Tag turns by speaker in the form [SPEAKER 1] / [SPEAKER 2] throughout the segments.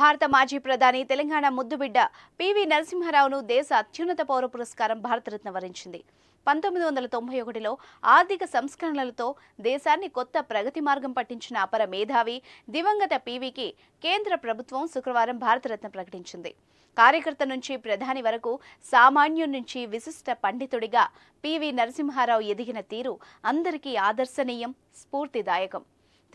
[SPEAKER 1] భారత మాజీ ప్రధాని తెలంగాణ ముద్దుబిడ్డ పివి నరసింహారావును దేశ అత్యున్నత పౌర పురస్కారం భారతరత్న వరించింది పంతొమ్మిది వందల తొంభై ఒకటిలో ఆర్థిక సంస్కరణలతో దేశాన్ని కొత్త ప్రగతి మార్గం పట్టించిన అపర మేధావి దివంగత పీవీకి కేంద్ర ప్రభుత్వం శుక్రవారం భారతరత్న ప్రకటించింది కార్యకర్త నుంచి ప్రధాని వరకు సామాన్యు నుంచి విశిష్ట పండితుడిగా పివి నరసింహారావు ఎదిగిన తీరు అందరికీ ఆదర్శనీయం స్ఫూర్తిదాయకం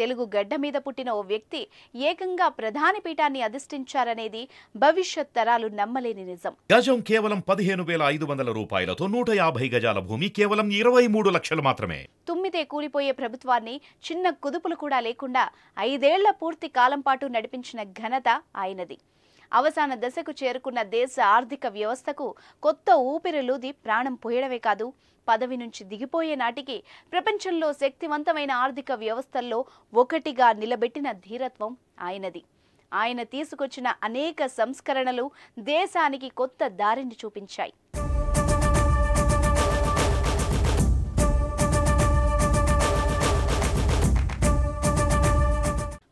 [SPEAKER 1] తెలుగు గడ్డ మీద పుట్టిన ఓ వ్యక్తి ఏకంగా ప్రధాని పీఠాన్ని అధిష్ఠించారనేది భవిష్యత్ తరాలు నమ్మలేని నిజం గజం కేవలం పదిహేను వేల ఐదు వందల రూపాయలతో నూట యాభై గజాల భూమి కేవలం ఇరవై మూడు లక్షలు మాత్రమే తుమ్మితే కూలిపోయే ప్రభుత్వాన్ని చిన్న కుదుపులు కూడా లేకుండా ఐదేళ్ల పూర్తి కాలం పాటు నడిపించిన ఘనత ఆయనది అవసాన దశకు చేరుకున్న దేశ ఆర్థిక వ్యవస్థకు కొత్త ఊపిరిలుది ప్రాణం పోయడమే కాదు పదవి నుంచి దిగిపోయే నాటికి ప్రపంచంలో శక్తివంతమైన ఆర్థిక వ్యవస్థల్లో ఒకటిగా నిలబెట్టిన ధీరత్వం ఆయనది ఆయన తీసుకొచ్చిన అనేక సంస్కరణలు దేశానికి కొత్త దారిని చూపించాయి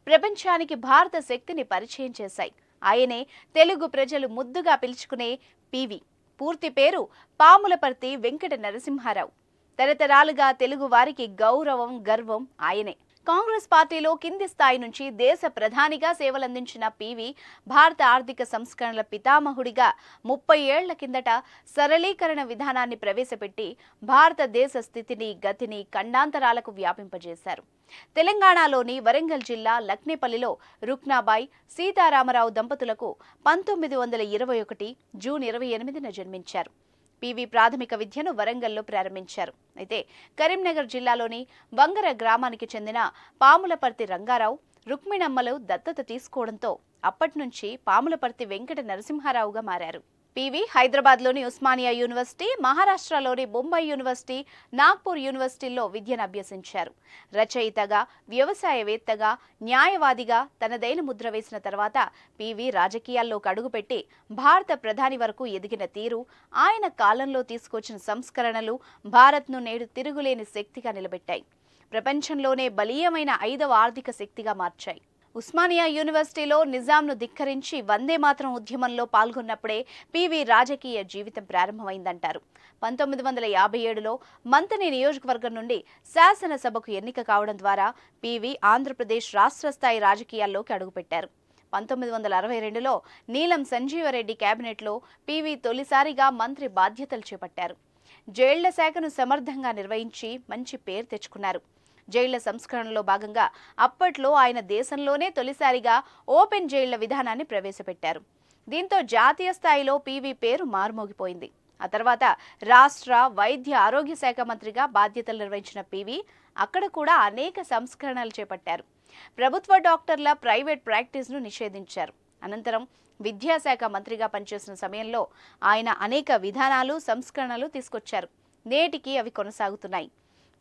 [SPEAKER 1] ప్రపంచానికి భారత శక్తిని పరిచయం చేశాయి ఆయనే తెలుగు ప్రజలు ముద్దుగా పిలుచుకునే పివి పూర్తి పేరు పాములపర్తి వెంకట నరసింహారావు తరతరాలుగా తెలుగు వారికి గౌరవం గర్వం ఆయనే కాంగ్రెస్ పార్టీలో కింది స్థాయి నుంచి దేశ ప్రధానిగా సేవలందించిన పివి భారత ఆర్థిక సంస్కరణల పితామహుడిగా ముప్పై ఏళ్ల కిందట సరళీకరణ విధానాన్ని ప్రవేశపెట్టి భారతదేశ స్థితిని గతిని ఖండాంతరాలకు వ్యాపింపజేశారు తెలంగాణలోని వరంగల్ జిల్లా లక్నేపల్లిలో రుక్నాబాయ్ సీతారామరావు దంపతులకు పంతొమ్మిది వందల ఇరవై ఒకటి జూన్ ఇరవై ఎనిమిదిన జన్మించారు పివి ప్రాథమిక విద్యను వరంగల్లో ప్రారంభించారు అయితే కరీంనగర్ జిల్లాలోని వంగర గ్రామానికి చెందిన పాములపర్తి రంగారావు రుక్మిణమ్మలు దత్తత తీసుకోవడంతో అప్పటి నుంచి పాములపర్తి వెంకట నరసింహారావుగా మారారు పివి హైదరాబాద్లోని ఉస్మానియా యూనివర్సిటీ మహారాష్ట్రలోని బొంబాయి యూనివర్సిటీ నాగ్పూర్ యూనివర్సిటీల్లో విద్యను అభ్యసించారు రచయితగా వ్యవసాయవేత్తగా న్యాయవాదిగా తనదైన ముద్ర వేసిన తర్వాత పివి రాజకీయాల్లోకి అడుగుపెట్టి భారత ప్రధాని వరకు ఎదిగిన తీరు ఆయన కాలంలో తీసుకొచ్చిన సంస్కరణలు భారత్ను నేడు తిరుగులేని శక్తిగా నిలబెట్టాయి ప్రపంచంలోనే బలీయమైన ఐదవ ఆర్థిక శక్తిగా మార్చాయి ఉస్మానియా యూనివర్సిటీలో నిజాంను ధిక్కరించి వందే మాత్రం ఉద్యమంలో పాల్గొన్నప్పుడే పివి రాజకీయ జీవితం ప్రారంభమైందంటారు పంతొమ్మిది వందల యాభై ఏడులో మంతని నియోజకవర్గం నుండి శాసనసభకు ఎన్నిక కావడం ద్వారా పివి ఆంధ్రప్రదేశ్ రాష్ట్ర స్థాయి రాజకీయాల్లోకి అడుగుపెట్టారు పంతొమ్మిది వందల అరవై రెండులో నీలం సంజీవరెడ్డి కేబినెట్లో పివి తొలిసారిగా మంత్రి బాధ్యతలు చేపట్టారు జైళ్ల శాఖను సమర్థంగా నిర్వహించి మంచి పేరు తెచ్చుకున్నారు జైళ్ల సంస్కరణలో భాగంగా అప్పట్లో ఆయన దేశంలోనే తొలిసారిగా ఓపెన్ జైళ్ల విధానాన్ని ప్రవేశపెట్టారు దీంతో జాతీయ స్థాయిలో పీవీ పేరు మారుమోగిపోయింది ఆ తర్వాత రాష్ట్ర వైద్య ఆరోగ్య శాఖ మంత్రిగా బాధ్యతలు నిర్వహించిన పీవీ అక్కడ కూడా అనేక సంస్కరణలు చేపట్టారు ప్రభుత్వ డాక్టర్ల ప్రైవేట్ ప్రాక్టీస్ను నిషేధించారు అనంతరం విద్యాశాఖ మంత్రిగా పనిచేసిన సమయంలో ఆయన అనేక విధానాలు సంస్కరణలు తీసుకొచ్చారు నేటికి అవి కొనసాగుతున్నాయి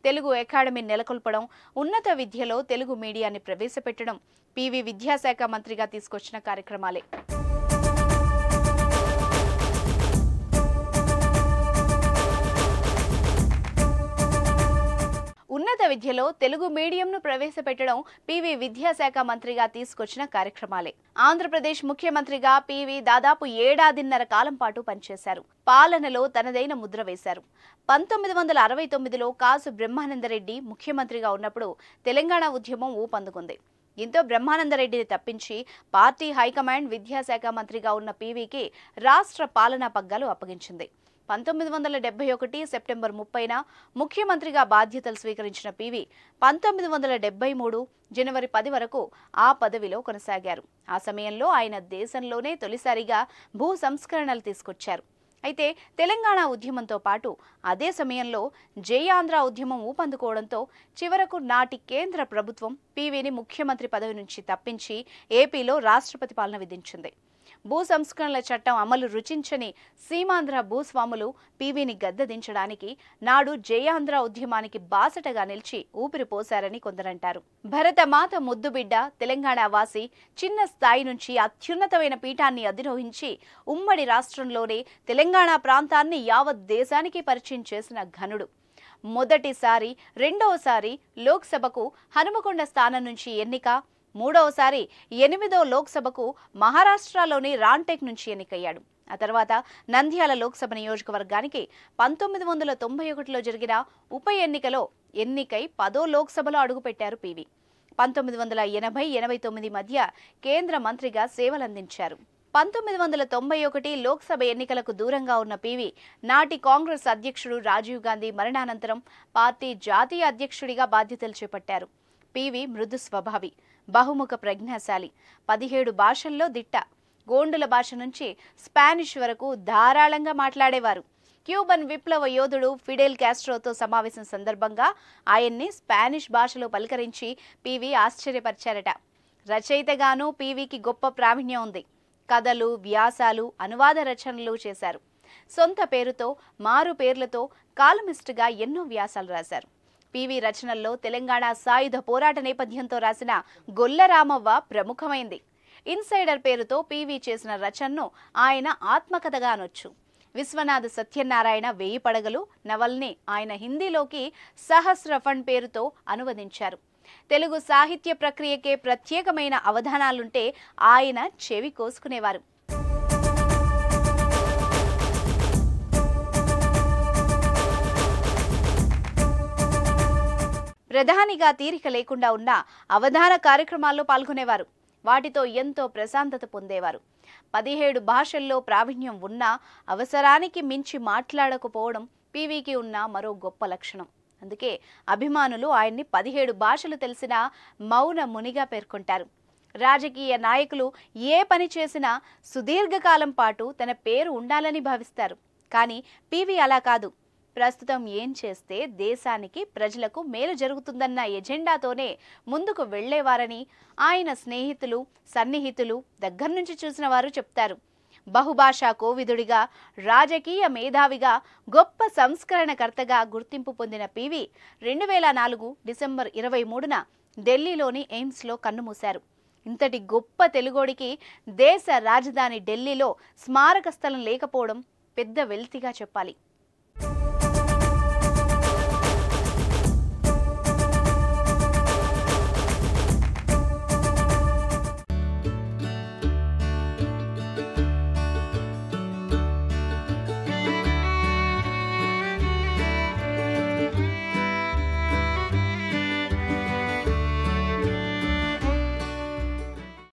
[SPEAKER 1] తెలుగు అకాడమీ నెలకొల్పడం ఉన్నత విద్యలో తెలుగు మీడియాన్ని ప్రవేశపెట్టడం పీవీ విద్యాశాఖ మంత్రిగా తీసుకొచ్చిన కార్యక్రమాలే ఉన్నత విద్యలో తెలుగు మీడియంను ప్రవేశపెట్టడం పివి విద్యాశాఖ మంత్రిగా తీసుకొచ్చిన కార్యక్రమాలే ఆంధ్రప్రదేశ్ ముఖ్యమంత్రిగా పివి దాదాపు ఏడాదిన్నర కాలం పాటు పనిచేశారు పాలనలో తనదైన ముద్ర వేశారు పంతొమ్మిది వందల అరవై తొమ్మిదిలో కాసు బ్రహ్మానందరెడ్డి ముఖ్యమంత్రిగా ఉన్నప్పుడు తెలంగాణ ఉద్యమం ఊపందుకుంది దీంతో బ్రహ్మానందరెడ్డిని తప్పించి పార్టీ హైకమాండ్ విద్యాశాఖ మంత్రిగా ఉన్న పీవీకి రాష్ట్ర పాలనా పగ్గాలు అప్పగించింది పంతొమ్మిది వందల డెబ్బై ఒకటి సెప్టెంబర్ ముప్పైన ముఖ్యమంత్రిగా బాధ్యతలు స్వీకరించిన పివి పంతొమ్మిది వందల డెబ్బై మూడు జనవరి పది వరకు ఆ పదవిలో కొనసాగారు ఆ సమయంలో ఆయన దేశంలోనే తొలిసారిగా భూ సంస్కరణలు తీసుకొచ్చారు అయితే తెలంగాణ ఉద్యమంతో పాటు అదే సమయంలో జయాంధ్ర ఉద్యమం ఊపందుకోవడంతో చివరకు నాటి కేంద్ర ప్రభుత్వం పీవీని ముఖ్యమంత్రి పదవి నుంచి తప్పించి ఏపీలో రాష్ట్రపతి పాలన విధించింది భూ సంస్కరణల చట్టం అమలు రుచించని సీమాంధ్ర భూస్వాములు పీవీని గద్దదించడానికి నాడు జయాంధ్ర ఉద్యమానికి బాసటగా నిలిచి ఊపిరిపోశారని కొందరంటారు భరతమాత ముద్దుబిడ్డ తెలంగాణ వాసి చిన్న స్థాయి నుంచి అత్యున్నతమైన పీఠాన్ని అధిరోహించి ఉమ్మడి రాష్ట్రంలోనే తెలంగాణ ప్రాంతాన్ని యావత్ దేశానికి పరిచయం చేసిన ఘనుడు మొదటిసారి రెండవసారి లోక్సభకు హనుమకొండ స్థానం నుంచి ఎన్నిక మూడవసారి ఎనిమిదో లోక్సభకు మహారాష్ట్రలోని రాంటెక్ నుంచి ఎన్నికయ్యాడు ఆ తర్వాత నంద్యాల లోక్సభ నియోజకవర్గానికి పంతొమ్మిది వందల తొంభై ఒకటిలో జరిగిన ఉప ఎన్నికలో ఎన్నికై పదో లోక్సభలో అడుగుపెట్టారు పివి పంతొమ్మిది వందల ఎనభై ఎనభై తొమ్మిది మధ్య కేంద్ర మంత్రిగా సేవలందించారు పంతొమ్మిది వందల తొంభై ఒకటి లోక్సభ ఎన్నికలకు దూరంగా ఉన్న పివి నాటి కాంగ్రెస్ అధ్యక్షుడు రాజీవ్ గాంధీ మరణానంతరం పార్టీ జాతీయ అధ్యక్షుడిగా బాధ్యతలు చేపట్టారు పివి మృదు స్వభావి బహుముఖ ప్రజ్ఞాశాలి పదిహేడు భాషల్లో దిట్ట గోండుల భాష నుంచి స్పానిష్ వరకు ధారాళంగా మాట్లాడేవారు క్యూబన్ విప్లవ యోధుడు ఫిడెల్ క్యాస్ట్రోతో సమావేశం సందర్భంగా ఆయన్ని స్పానిష్ భాషలో పలకరించి పీవీ ఆశ్చర్యపరిచారట రచయితగాను పీవీకి గొప్ప ప్రావీణ్యం ఉంది కథలు వ్యాసాలు అనువాద రచనలు చేశారు సొంత పేరుతో మారు పేర్లతో కాలమిస్ట్గా ఎన్నో వ్యాసాలు రాశారు పివి రచనల్లో తెలంగాణ సాయుధ పోరాట నేపథ్యంతో రాసిన గొల్లరామవ్వ ప్రముఖమైంది ఇన్సైడర్ పేరుతో పీవీ చేసిన రచనను ఆయన ఆత్మకథగా అనొచ్చు విశ్వనాథ్ సత్యనారాయణ వేయి పడగలు నవల్ని ఆయన హిందీలోకి సహస్ర ఫండ్ పేరుతో అనువదించారు తెలుగు సాహిత్య ప్రక్రియకే ప్రత్యేకమైన అవధానాలుంటే ఆయన చెవి కోసుకునేవారు ప్రధానిగా తీరిక లేకుండా ఉన్న అవధాన కార్యక్రమాల్లో పాల్గొనేవారు వాటితో ఎంతో ప్రశాంతత పొందేవారు పదిహేడు భాషల్లో ప్రావీణ్యం ఉన్నా అవసరానికి మించి మాట్లాడకపోవడం పీవీకి ఉన్న మరో గొప్ప లక్షణం అందుకే అభిమానులు ఆయన్ని పదిహేడు భాషలు తెలిసిన మౌన మునిగా పేర్కొంటారు రాజకీయ నాయకులు ఏ పని చేసినా సుదీర్ఘకాలం పాటు తన పేరు ఉండాలని భావిస్తారు కానీ పీవీ అలా కాదు ప్రస్తుతం ఏం చేస్తే దేశానికి ప్రజలకు మేలు జరుగుతుందన్న ఎజెండాతోనే ముందుకు వెళ్లేవారని ఆయన స్నేహితులు సన్నిహితులు దగ్గర నుంచి చూసిన వారు చెప్తారు బహుభాషా కోవిదుడిగా రాజకీయ మేధావిగా గొప్ప సంస్కరణకర్తగా గుర్తింపు పొందిన పివి రెండు వేల నాలుగు డిసెంబర్ ఇరవై మూడున ఢిల్లీలోని ఎయిమ్స్లో కన్నుమూశారు ఇంతటి గొప్ప తెలుగోడికి దేశ రాజధాని ఢిల్లీలో స్మారక స్థలం లేకపోవడం పెద్ద వెల్తిగా చెప్పాలి